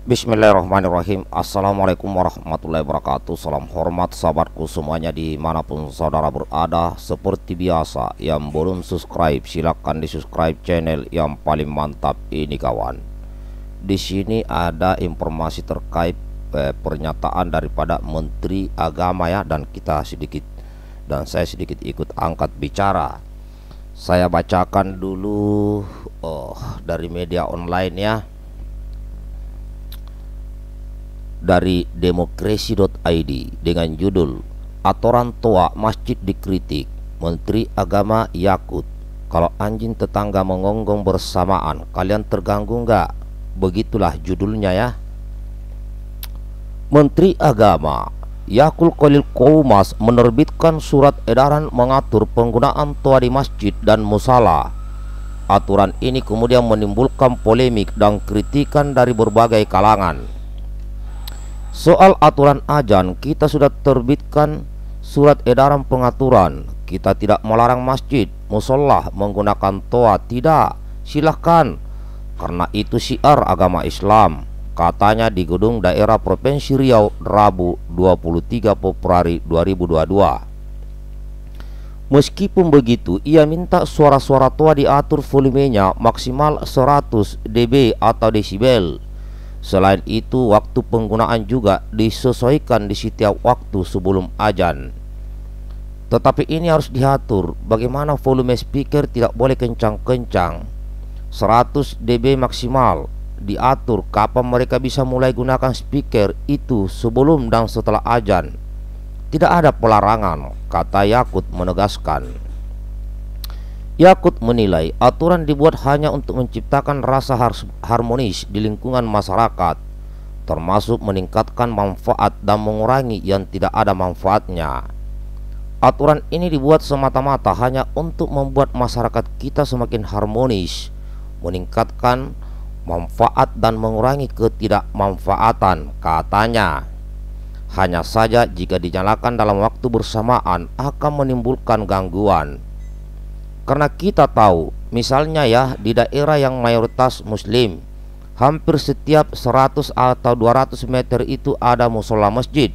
Bismillahirrahmanirrahim Assalamualaikum warahmatullahi wabarakatuh Salam hormat sahabatku semuanya dimanapun saudara berada Seperti biasa yang belum subscribe silahkan di subscribe channel yang paling mantap ini kawan Di sini ada informasi terkait eh, pernyataan daripada Menteri Agama ya Dan kita sedikit dan saya sedikit ikut angkat bicara Saya bacakan dulu oh, dari media online ya dari demokrasi.id dengan judul Aturan Toa Masjid Dikritik Menteri Agama Yakut Kalau anjing tetangga mengonggong bersamaan kalian terganggu nggak? Begitulah judulnya ya Menteri Agama Yakul Kolil Koumas menerbitkan surat edaran mengatur penggunaan toa di masjid dan musala Aturan ini kemudian menimbulkan polemik dan kritikan dari berbagai kalangan Soal aturan ajan, kita sudah terbitkan surat edaran pengaturan. Kita tidak melarang masjid, musolah menggunakan toa, tidak. Silahkan, karena itu syiar agama Islam. Katanya di gedung daerah Provinsi Riau, Rabu 23 Februari 2022. Meskipun begitu, ia minta suara-suara toa diatur volumenya maksimal 100 dB atau desibel Selain itu, waktu penggunaan juga disesuaikan di setiap waktu sebelum ajan. Tetapi ini harus diatur bagaimana volume speaker tidak boleh kencang-kencang. 100 dB maksimal diatur kapan mereka bisa mulai gunakan speaker itu sebelum dan setelah ajan. Tidak ada pelarangan, kata Yakut menegaskan. Yakut menilai aturan dibuat hanya untuk menciptakan rasa harmonis di lingkungan masyarakat, termasuk meningkatkan manfaat dan mengurangi yang tidak ada manfaatnya. Aturan ini dibuat semata-mata hanya untuk membuat masyarakat kita semakin harmonis, meningkatkan manfaat dan mengurangi ketidakmanfaatan, katanya. Hanya saja jika dinyalakan dalam waktu bersamaan akan menimbulkan gangguan karena kita tahu, misalnya ya di daerah yang mayoritas muslim, hampir setiap 100 atau 200 meter itu ada musola masjid.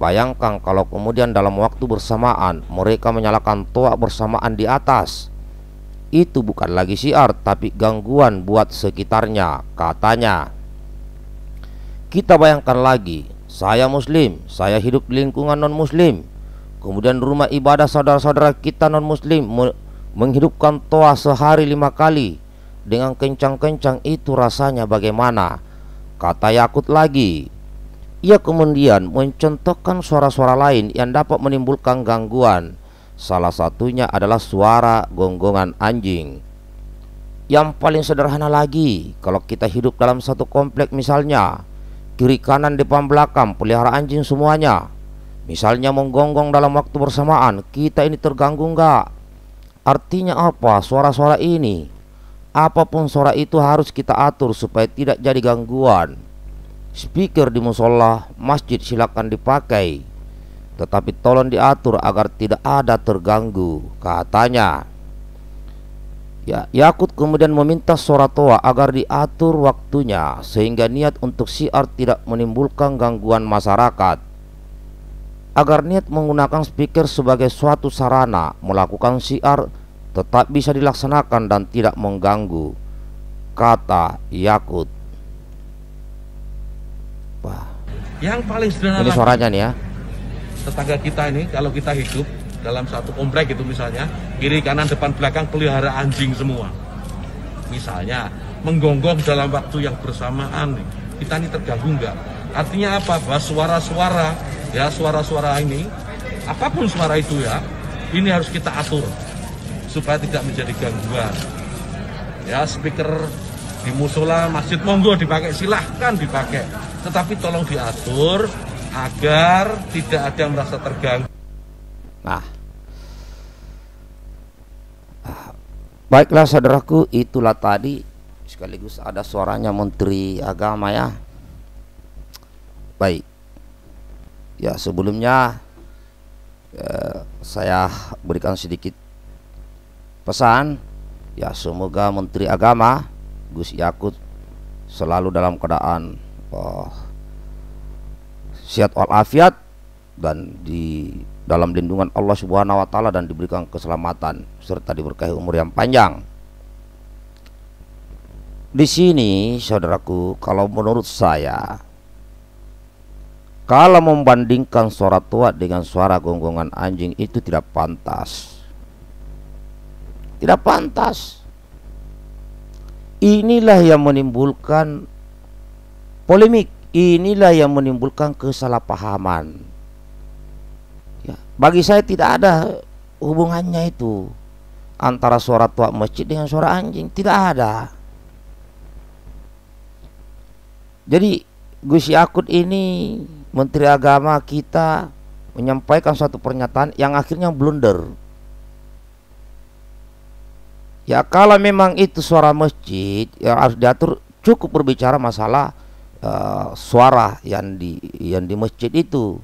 Bayangkan kalau kemudian dalam waktu bersamaan mereka menyalakan toa bersamaan di atas. Itu bukan lagi syiar tapi gangguan buat sekitarnya, katanya. Kita bayangkan lagi, saya muslim, saya hidup di lingkungan non muslim. Kemudian rumah ibadah saudara-saudara kita non muslim menghidupkan toa sehari lima kali dengan kencang-kencang itu rasanya bagaimana kata Yakut lagi ia kemudian mencontohkan suara-suara lain yang dapat menimbulkan gangguan salah satunya adalah suara gonggongan anjing yang paling sederhana lagi kalau kita hidup dalam satu komplek misalnya kiri kanan depan belakang pelihara anjing semuanya misalnya menggonggong dalam waktu bersamaan kita ini terganggu enggak Artinya apa? Suara-suara ini Apapun suara itu harus kita atur supaya tidak jadi gangguan Speaker di musola, masjid silakan dipakai Tetapi tolong diatur agar tidak ada terganggu Katanya Ya, Yakut kemudian meminta suara toa agar diatur waktunya Sehingga niat untuk siar tidak menimbulkan gangguan masyarakat agar niat menggunakan speaker sebagai suatu sarana melakukan siar tetap bisa dilaksanakan dan tidak mengganggu kata Yakut Wah. yang paling sederhana ini suaranya nih ya tetangga kita ini kalau kita hidup dalam satu komplek itu misalnya kiri kanan depan belakang pelihara anjing semua misalnya menggonggong dalam waktu yang bersamaan kita ini terganggu nggak artinya apa bahwa suara-suara ya suara-suara ini apapun suara itu ya ini harus kita atur supaya tidak menjadi gangguan ya speaker di musola masjid monggo dipakai silahkan dipakai tetapi tolong diatur agar tidak ada yang merasa terganggu nah Baiklah saudaraku, itulah tadi sekaligus ada suaranya Menteri Agama ya. Baik. Ya sebelumnya ya, saya berikan sedikit pesan ya semoga Menteri Agama Gus Yakut selalu dalam keadaan oh, sehat walafiat dan di dalam lindungan Allah Subhanahu wa taala dan diberikan keselamatan serta diberkahi umur yang panjang. Di sini saudaraku kalau menurut saya kalau membandingkan suara tua dengan suara gonggongan anjing itu tidak pantas tidak pantas inilah yang menimbulkan polemik inilah yang menimbulkan kesalahpahaman ya, bagi saya tidak ada hubungannya itu antara suara tua masjid dengan suara anjing tidak ada jadi Gus Yakut ini Menteri Agama kita menyampaikan suatu pernyataan yang akhirnya blunder. Ya kalau memang itu suara masjid yang harus diatur cukup berbicara masalah uh, suara yang di yang di masjid itu.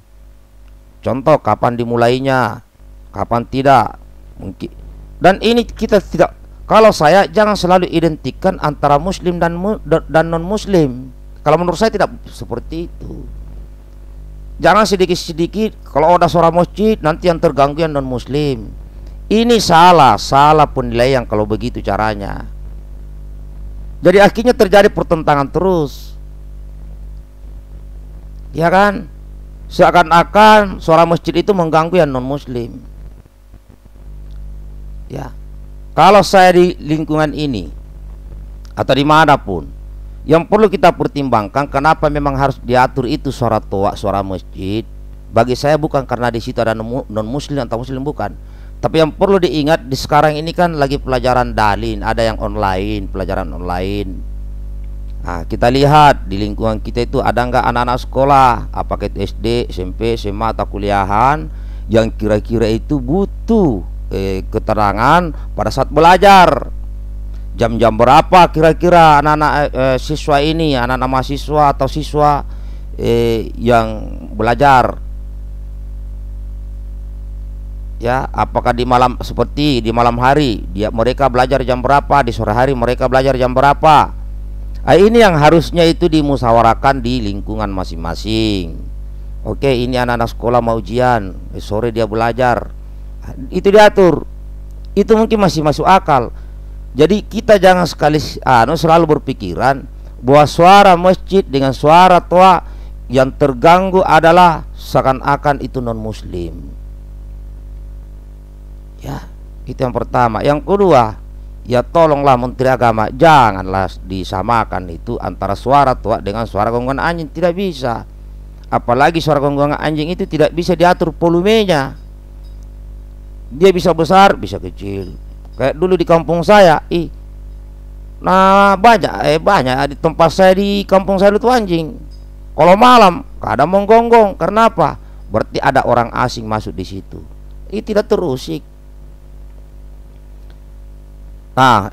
Contoh kapan dimulainya, kapan tidak. Mungkin dan ini kita tidak kalau saya jangan selalu identikan antara muslim dan dan non muslim. Kalau menurut saya tidak seperti itu jangan sedikit-sedikit kalau ada suara masjid nanti yang terganggu yang non muslim ini salah salah penilaian kalau begitu caranya jadi akhirnya terjadi pertentangan terus ya kan seakan-akan suara masjid itu mengganggu yang non muslim ya kalau saya di lingkungan ini atau dimanapun yang perlu kita pertimbangkan kenapa memang harus diatur itu suara toa, suara masjid. Bagi saya bukan karena di situ ada non muslim atau muslim bukan. Tapi yang perlu diingat di sekarang ini kan lagi pelajaran dalin, ada yang online, pelajaran online. Nah, kita lihat di lingkungan kita itu ada nggak anak-anak sekolah, apakah itu SD, SMP, SMA atau kuliahan yang kira-kira itu butuh eh, keterangan pada saat belajar jam-jam berapa kira-kira anak-anak eh, eh, siswa ini anak-anak mahasiswa atau siswa eh, yang belajar ya apakah di malam seperti di malam hari dia mereka belajar jam berapa di sore hari mereka belajar jam berapa nah, ini yang harusnya itu dimusawarakan di lingkungan masing-masing oke ini anak-anak sekolah mau ujian eh, sore dia belajar ah, itu diatur itu mungkin masih masuk akal jadi kita jangan sekali anu selalu berpikiran bahwa suara masjid dengan suara tua yang terganggu adalah seakan-akan itu non muslim. Ya, itu yang pertama. Yang kedua, ya tolonglah menteri agama janganlah disamakan itu antara suara tua dengan suara gonggongan anjing tidak bisa. Apalagi suara gonggongan anjing itu tidak bisa diatur volumenya. Dia bisa besar, bisa kecil kayak dulu di kampung saya ih nah banyak eh banyak di tempat saya di kampung saya itu anjing kalau malam kadang menggonggong karena apa berarti ada orang asing masuk di situ ini tidak terusik nah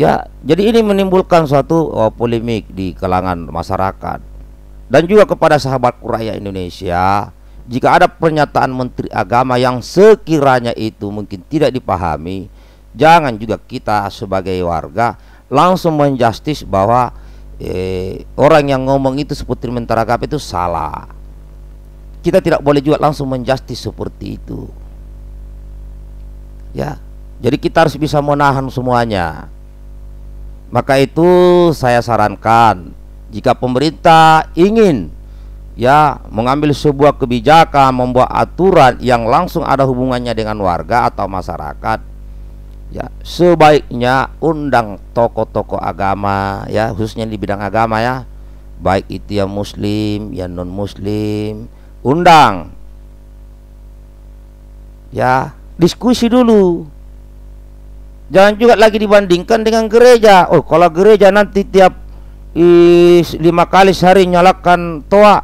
ya jadi ini menimbulkan suatu oh, polemik di kalangan masyarakat dan juga kepada sahabat kuraya Indonesia jika ada pernyataan menteri agama yang sekiranya itu mungkin tidak dipahami jangan juga kita sebagai warga langsung menjustis bahwa eh, orang yang ngomong itu seperti mentaragap itu salah kita tidak boleh juga langsung menjustis seperti itu ya jadi kita harus bisa menahan semuanya maka itu saya sarankan jika pemerintah ingin ya mengambil sebuah kebijakan membuat aturan yang langsung ada hubungannya dengan warga atau masyarakat ya sebaiknya undang tokoh-tokoh agama ya khususnya di bidang agama ya baik itu yang muslim yang non muslim undang ya diskusi dulu jangan juga lagi dibandingkan dengan gereja oh kalau gereja nanti tiap is, lima kali sehari nyalakan toa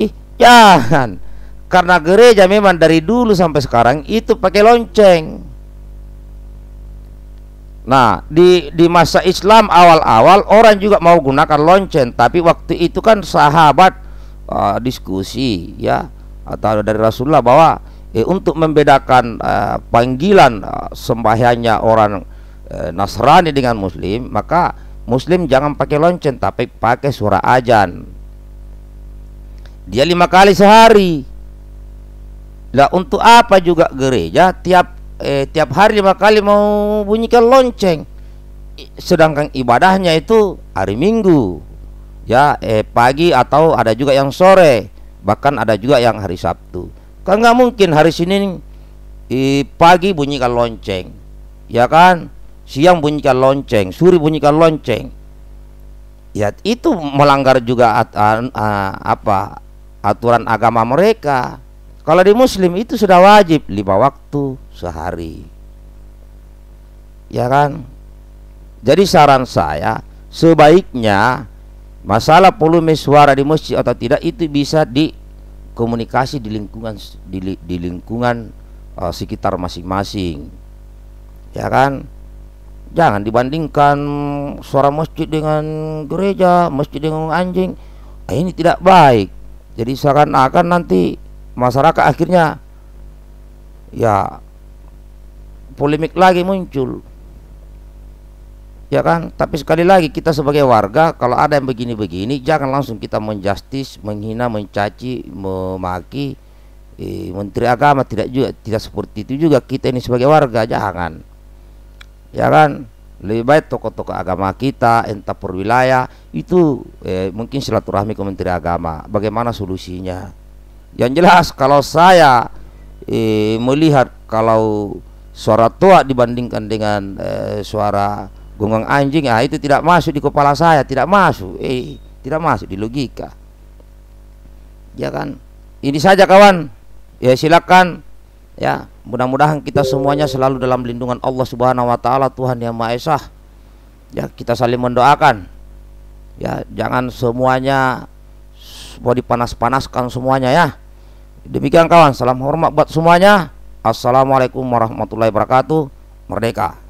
ih jangan karena gereja memang dari dulu sampai sekarang itu pakai lonceng Nah, di di masa Islam awal-awal orang juga mau gunakan lonceng, tapi waktu itu kan sahabat uh, diskusi ya atau dari Rasulullah bahwa eh, untuk membedakan uh, panggilan uh, sembahyangnya orang uh, Nasrani dengan muslim, maka muslim jangan pakai lonceng tapi pakai suara ajan. Dia lima kali sehari. Lah untuk apa juga gereja tiap eh, tiap hari lima kali mau bunyikan lonceng sedangkan ibadahnya itu hari minggu ya eh, pagi atau ada juga yang sore bahkan ada juga yang hari Sabtu kan nggak mungkin hari Senin eh, pagi bunyikan lonceng ya kan siang bunyikan lonceng suri bunyikan lonceng ya itu melanggar juga at, a, apa aturan agama mereka kalau di muslim itu sudah wajib lima waktu sehari. Ya kan? Jadi saran saya sebaiknya masalah volume suara di masjid atau tidak itu bisa dikomunikasi di lingkungan di, di lingkungan uh, sekitar masing-masing. Ya kan? Jangan dibandingkan suara masjid dengan gereja, masjid dengan anjing. Eh, ini tidak baik. Jadi seakan-akan nanti masyarakat akhirnya ya polemik lagi muncul ya kan tapi sekali lagi kita sebagai warga kalau ada yang begini-begini jangan langsung kita menjustis menghina mencaci memaki eh, menteri agama tidak juga tidak seperti itu juga kita ini sebagai warga jangan ya kan lebih baik tokoh-tokoh agama kita entah perwilayah itu eh, mungkin silaturahmi ke menteri agama bagaimana solusinya yang jelas kalau saya eh, melihat kalau suara tua dibandingkan dengan eh, suara gonggong anjing, ah itu tidak masuk di kepala saya, tidak masuk, eh tidak masuk di logika. Ya kan? Ini saja kawan. Ya silakan ya. Mudah-mudahan kita semuanya selalu dalam lindungan Allah Subhanahu wa taala Tuhan Yang Maha Esa. Ya, kita saling mendoakan. Ya, jangan semuanya mau dipanas-panaskan semuanya ya. Demikian kawan, salam hormat buat semuanya. Assalamualaikum warahmatullahi wabarakatuh. Merdeka.